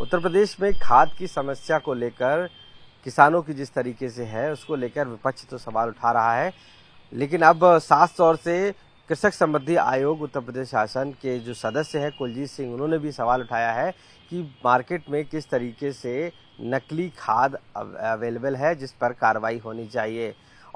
उत्तर प्रदेश में खाद की समस्या को लेकर किसानों की जिस तरीके से है उसको लेकर विपक्ष तो सवाल उठा रहा है लेकिन अब साफ तौर से कृषक संबंधी आयोग उत्तर प्रदेश शासन के जो सदस्य हैं कुलजीत सिंह उन्होंने भी सवाल उठाया है कि मार्केट में किस तरीके से नकली खाद अवेलेबल है जिस पर कार्रवाई होनी चाहिए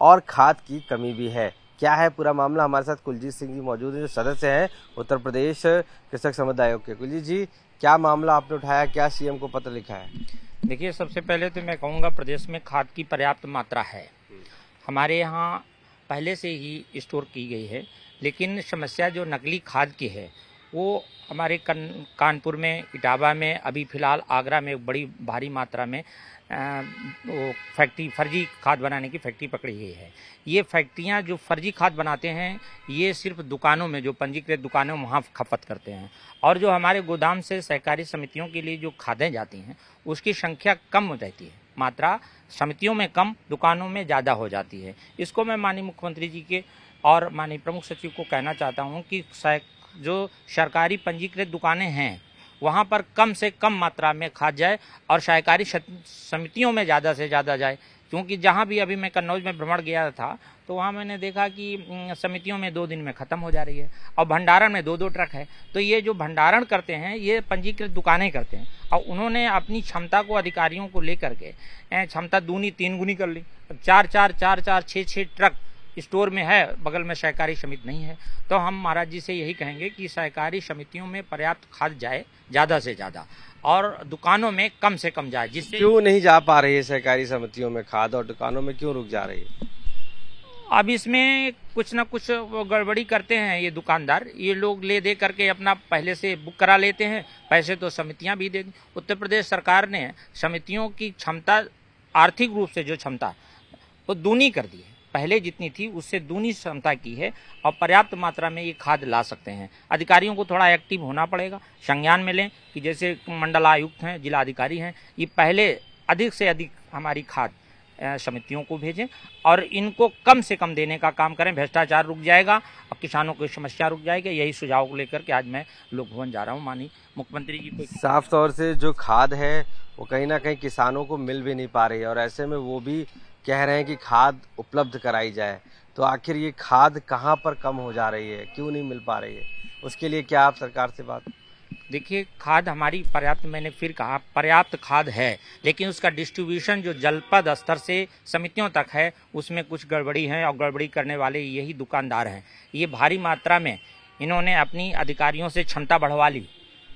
और खाद की कमी भी है क्या है पूरा मामला हमारे साथ कुलजीत सिंह जी मौजूद हैं जो सदस्य हैं उत्तर प्रदेश कृषक समुदाय के कुलजीत जी क्या मामला आपने उठाया क्या सीएम को पत्र लिखा है देखिए सबसे पहले तो मैं कहूँगा प्रदेश में खाद की पर्याप्त मात्रा है हमारे यहाँ पहले से ही स्टोर की गई है लेकिन समस्या जो नकली खाद की है वो हमारे कन कानपुर में इटावा में अभी फिलहाल आगरा में बड़ी भारी मात्रा में वो फैक्ट्री फर्जी खाद बनाने की फैक्ट्री पकड़ी गई है ये फैक्ट्रियां जो फर्जी खाद बनाते हैं ये सिर्फ दुकानों में जो पंजीकृत दुकानों में वहाँ खपत करते हैं और जो हमारे गोदाम से सहकारी समितियों के लिए जो खादें जाती हैं उसकी संख्या कम हो जाती है मात्रा समितियों में कम दुकानों में ज़्यादा हो जाती है इसको मैं माननीय मुख्यमंत्री जी के और माननीय प्रमुख सचिव को कहना चाहता हूँ कि जो सरकारी पंजीकृत दुकानें हैं वहाँ पर कम से कम मात्रा में खाद जाए और सहकारी समितियों में ज़्यादा से ज़्यादा जाए क्योंकि जहाँ भी अभी मैं कन्नौज में भ्रमण गया था तो वहाँ मैंने देखा कि समितियों में दो दिन में ख़त्म हो जा रही है और भंडारण में दो दो ट्रक है तो ये जो भंडारण करते हैं ये पंजीकृत दुकानें करते हैं और उन्होंने अपनी क्षमता को अधिकारियों को लेकर के क्षमता दूनी तीन गुनी कर ली चार चार चार चार छः छः ट्रक स्टोर में है बगल में सहकारी समिति नहीं है तो हम महाराज जी से यही कहेंगे कि सहकारी समितियों में पर्याप्त खाद जाए ज़्यादा से ज़्यादा और दुकानों में कम से कम जाए जिससे क्यों नहीं जा पा रही है सहकारी समितियों में खाद और दुकानों में क्यों रुक जा रही है अब इसमें कुछ ना कुछ गड़बड़ी करते हैं ये दुकानदार ये लोग ले दे करके अपना पहले से बुक करा लेते हैं पैसे तो समितियां भी दे उत्तर प्रदेश सरकार ने समितियों की क्षमता आर्थिक रूप से जो क्षमता वो तो दूनी कर दी है पहले जितनी थी उससे दूनी क्षमता की है और पर्याप्त मात्रा में ये खाद ला सकते हैं अधिकारियों को थोड़ा एक्टिव होना पड़ेगा संज्ञान में लें कि जैसे मंडलायुक्त हैं अधिकारी हैं ये पहले अधिक से अधिक हमारी खाद समितियों को भेजें और इनको कम से कम देने का काम करें भ्रष्टाचार रुक जाएगा और किसानों की समस्या रुक जाएगी यही सुझाव को लेकर के आज मैं लोक भवन जा रहा हूँ मानी मुख्यमंत्री जी को साफ तौर से जो खाद है वो कहीं ना कहीं किसानों को मिल भी नहीं पा रही है और ऐसे में वो भी कह रहे हैं कि खाद उपलब्ध कराई जाए तो आखिर ये खाद कहाँ पर कम हो जा रही है क्यों नहीं मिल पा रही है उसके लिए क्या आप सरकार से बात देखिए खाद हमारी पर्याप्त मैंने फिर कहा पर्याप्त खाद है लेकिन उसका डिस्ट्रीब्यूशन जो जलपद स्तर से समितियों तक है उसमें कुछ गड़बड़ी है और गड़बड़ी करने वाले यही दुकानदार हैं ये भारी मात्रा में इन्होंने अपनी अधिकारियों से क्षमता बढ़वा ली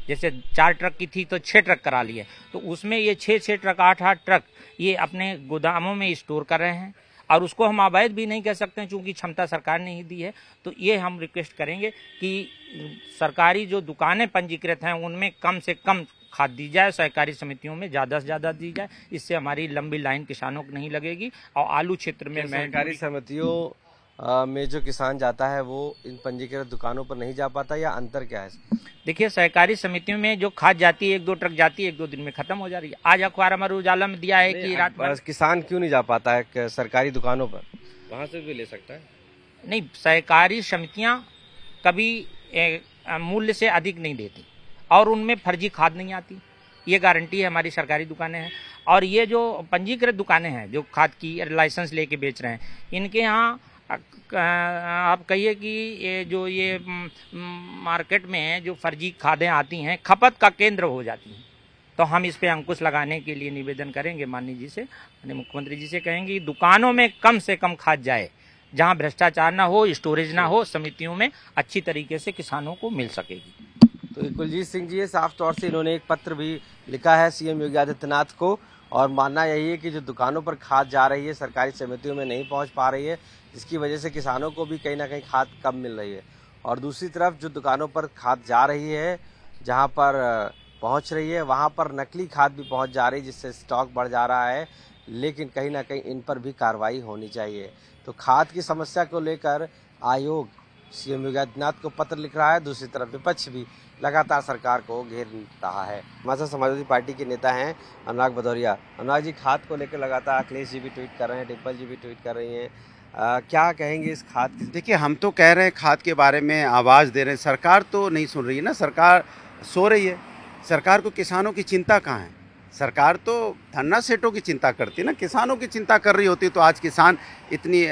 जैसे चार ट्रक की थी तो छः ट्रक करा लिए तो उसमें ये छः छः ट्रक आठ आठ ट्रक ये अपने गोदामों में स्टोर कर रहे हैं और उसको हम अवैध भी नहीं कह सकते हैं चूँकि क्षमता सरकार ने ही दी है तो ये हम रिक्वेस्ट करेंगे कि सरकारी जो दुकानें पंजीकृत हैं उनमें कम से कम खाद दी जाए सहकारी समितियों में ज़्यादा से ज़्यादा दी जाए इससे हमारी लंबी लाइन किसानों को नहीं लगेगी और आलू क्षेत्र में सहकारी समितियों में जो किसान जाता है वो इन पंजीकृत दुकानों पर नहीं जा पाता या अंतर क्या है देखिए सहकारी समितियों में जो खाद जाती है एक दो ट्रक जाती है एक दो दिन में खत्म हो जा रही है आज अखबार अमर उजाला में दिया है कि रात किसान क्यों नहीं जा पाता है सरकारी दुकानों पर वहाँ से भी ले सकता है नहीं सहकारी समितियाँ कभी मूल्य से अधिक नहीं देती और उनमें फर्जी खाद नहीं आती ये गारंटी है हमारी सरकारी दुकानें हैं और ये जो पंजीकृत दुकानें हैं जो खाद की लाइसेंस लेके बेच रहे हैं इनके यहाँ आप कहिए कि ये जो ये मार्केट में है जो फर्जी खादें आती हैं खपत का केंद्र हो जाती हैं तो हम इस पे अंकुश लगाने के लिए निवेदन करेंगे माननीय जी से माननीय मुख्यमंत्री जी से कहेंगे दुकानों में कम से कम खाद जाए जहां भ्रष्टाचार ना हो स्टोरेज ना हो समितियों में अच्छी तरीके से किसानों को मिल सकेगी तो कुलजीत सिंह जी साफ तौर से इन्होंने एक पत्र भी लिखा है सीएम योगी आदित्यनाथ को और मानना यही है कि जो दुकानों पर खाद जा रही है सरकारी समितियों में नहीं पहुंच पा रही है जिसकी वजह से किसानों को भी कहीं ना कहीं खाद कम मिल रही है और दूसरी तरफ जो दुकानों पर खाद जा रही है जहाँ पर पहुँच रही है वहाँ पर नकली खाद भी पहुँच जा रही है जिससे स्टॉक बढ़ जा रहा है लेकिन कहीं ना कहीं इन पर भी कार्रवाई होनी चाहिए तो खाद की समस्या को लेकर आयोग सीएम योगी आदित्यनाथ को पत्र लिख रहा है दूसरी तरफ विपक्ष भी लगातार सरकार को घेर रहा है हमारे समाजवादी पार्टी के नेता हैं अनुराग भदौरिया अनुराग जी खाद को लेकर लगातार अखिलेश जी भी ट्वीट कर रहे हैं डिम्पल जी भी ट्वीट कर रही हैं आ, क्या कहेंगे इस खाद की देखिए हम तो कह रहे हैं खाद के बारे में आवाज़ दे रहे हैं सरकार तो नहीं सुन रही है ना सरकार सो रही है सरकार को किसानों की चिंता कहाँ है सरकार तो धन्ना सेठों की चिंता करती ना किसानों की चिंता कर रही होती तो आज किसान इतनी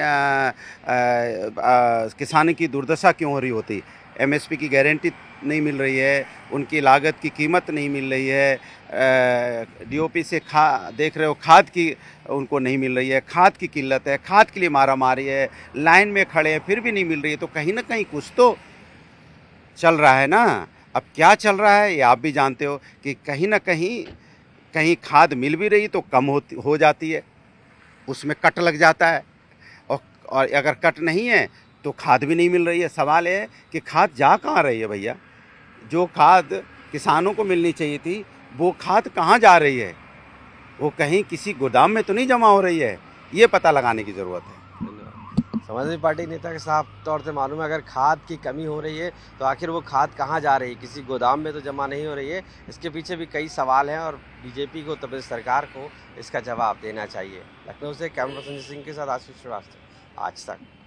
किसानी की दुर्दशा क्यों हो रही होती एमएसपी की गारंटी नहीं मिल रही है उनकी लागत की कीमत नहीं मिल रही है डीओपी से खा देख रहे हो खाद की उनको नहीं मिल रही है खाद की किल्लत है खाद के लिए मारा मारी है लाइन में खड़े हैं फिर भी नहीं मिल रही है तो कहीं ना कहीं कुछ तो चल रहा है ना अब क्या चल रहा है ये आप भी जानते हो कि कहीं ना कहीं कहीं खाद मिल भी रही तो कम होती हो जाती है उसमें कट लग जाता है और और अगर कट नहीं है तो खाद भी नहीं मिल रही है सवाल है कि खाद जा कहाँ रही है भैया जो खाद किसानों को मिलनी चाहिए थी वो खाद कहाँ जा रही है वो कहीं किसी गोदाम में तो नहीं जमा हो रही है ये पता लगाने की ज़रूरत है समाजवादी पार्टी नेता के साफ तौर से मालूम है अगर खाद की कमी हो रही है तो आखिर वो खाद कहाँ जा रही है किसी गोदाम में तो जमा नहीं हो रही है इसके पीछे भी कई सवाल हैं और बीजेपी को तब तो प्रदेश सरकार को इसका जवाब देना चाहिए लखनऊ से कैमरा संजय सिंह के साथ आशीष श्रीवास्तव आज तक